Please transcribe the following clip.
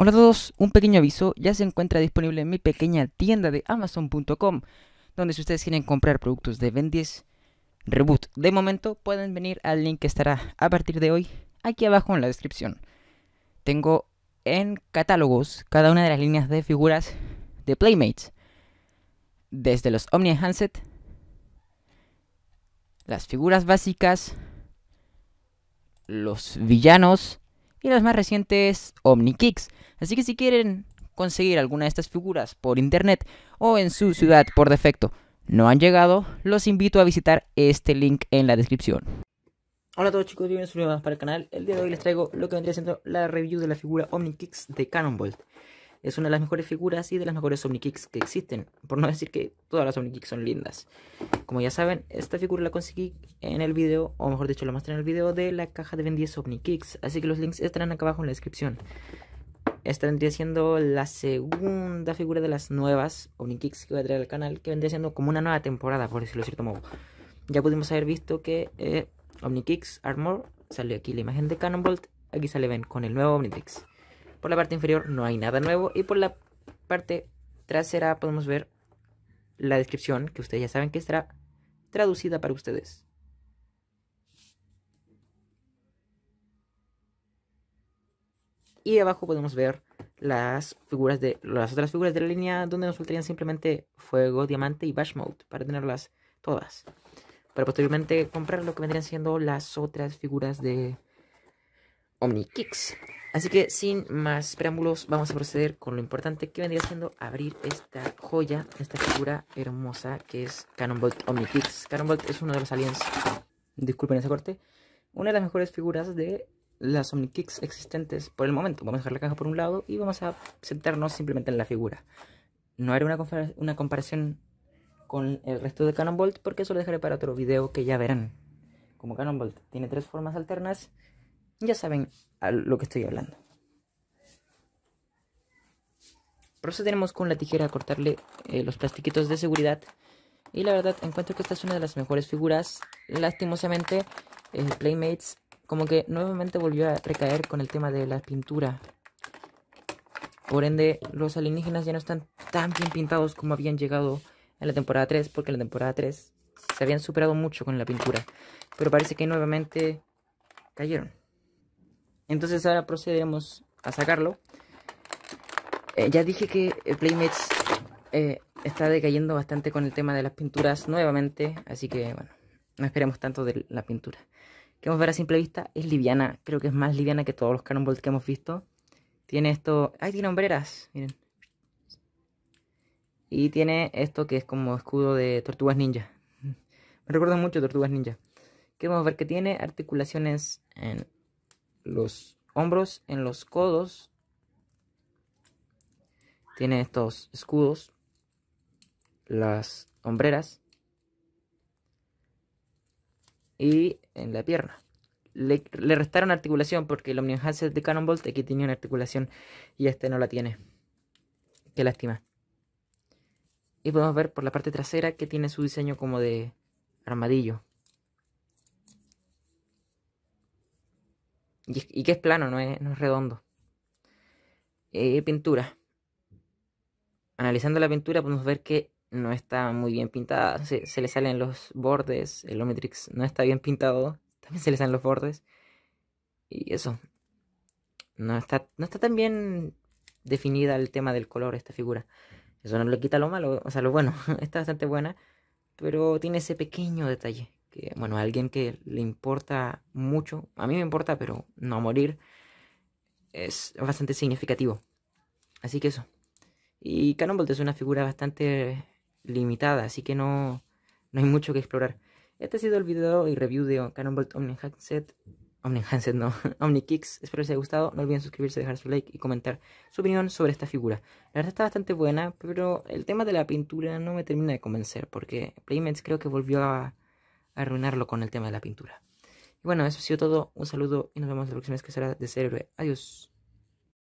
Hola a todos, un pequeño aviso, ya se encuentra disponible en mi pequeña tienda de amazon.com, donde si ustedes quieren comprar productos de Ben Reboot, de momento pueden venir al link que estará a partir de hoy aquí abajo en la descripción. Tengo en catálogos cada una de las líneas de figuras de Playmates, desde los Omni Handset, las figuras básicas, los villanos, y las más recientes OmniKicks. Así que si quieren conseguir alguna de estas figuras por internet o en su ciudad por defecto no han llegado, los invito a visitar este link en la descripción. Hola a todos chicos, bienvenidos un nuevo para el canal. El día de hoy les traigo lo que vendría siendo la review de la figura OmniKicks de Cannonbolt es una de las mejores figuras y de las mejores Omnikicks que existen. Por no decir que todas las Omnikicks son lindas. Como ya saben, esta figura la conseguí en el video, o mejor dicho, la mostré en el video de la caja de Ben 10 Omnikicks. Así que los links estarán acá abajo en la descripción. Esta vendría siendo la segunda figura de las nuevas Omnikicks que voy a traer al canal, que vendría siendo como una nueva temporada, por decirlo de cierto modo. Ya pudimos haber visto que eh, Omnikicks Armor salió aquí la imagen de Cannonbolt. Aquí sale Ben con el nuevo Omnitrix. Por la parte inferior no hay nada nuevo y por la parte trasera podemos ver la descripción que ustedes ya saben que estará traducida para ustedes. Y abajo podemos ver las figuras de las otras figuras de la línea donde nos faltarían simplemente fuego, diamante y bash mode para tenerlas todas. Para posteriormente comprar lo que vendrían siendo las otras figuras de Omni Kicks. Así que sin más preámbulos, vamos a proceder con lo importante que vendría siendo abrir esta joya, esta figura hermosa que es Cannonbolt Omnitrix. Cannonbolt es uno de los aliens, disculpen ese corte, una de las mejores figuras de las Omnikicks existentes por el momento. Vamos a dejar la caja por un lado y vamos a sentarnos simplemente en la figura. No haré una, una comparación con el resto de Cannonbolt porque eso lo dejaré para otro video que ya verán. Como Cannonbolt tiene tres formas alternas, ya saben a lo que estoy hablando. Procederemos con la tijera a cortarle eh, los plastiquitos de seguridad. Y la verdad, encuentro que esta es una de las mejores figuras. Lastimosamente, eh, Playmates como que nuevamente volvió a recaer con el tema de la pintura. Por ende, los alienígenas ya no están tan bien pintados como habían llegado en la temporada 3, porque en la temporada 3 se habían superado mucho con la pintura. Pero parece que nuevamente cayeron. Entonces ahora procederemos a sacarlo. Eh, ya dije que eh, Playmates eh, está decayendo bastante con el tema de las pinturas nuevamente, así que bueno, no esperemos tanto de la pintura. Que vamos a ver a simple vista, es liviana, creo que es más liviana que todos los Cannonbolt que hemos visto. Tiene esto, ay tiene hombreras, miren. Y tiene esto que es como escudo de tortugas ninja. Me recuerda mucho a tortugas ninja. Queremos vamos a ver que tiene articulaciones en los hombros, en los codos. Tiene estos escudos, las hombreras y en la pierna. Le, restaron articulación porque el Omni de Cannonbolt aquí tenía una articulación y este no la tiene. Qué lástima. Y podemos ver por la parte trasera que tiene su diseño como de armadillo. Y, que es plano, no es, redondo. Eh, pintura. Analizando la pintura podemos ver que no está muy bien pintada. Se, le salen los bordes. El Omnitrix no está bien pintado. También se le salen los bordes. Y eso. No está, no está tan bien definida el tema del color esta figura. Eso no le quita lo malo, o sea, lo bueno. está bastante buena. Pero tiene ese pequeño detalle bueno, a alguien que le importa mucho, a mí me importa, pero no morir, es bastante significativo. Así que eso. Y Cannonbolt es una figura bastante limitada, así que no, no hay mucho que explorar. Este ha sido el video y review de Cannonbolt Omni-Handset no, Omnikicks. Espero les haya gustado. No olviden suscribirse, dejar su like y comentar su opinión sobre esta figura. La verdad está bastante buena, pero el tema de la pintura no me termina de convencer porque Playmates creo que volvió a arruinarlo con el tema de la pintura. Y bueno, eso ha sido todo. Un saludo y nos vemos la próxima vez que será de Cerebro. Adiós.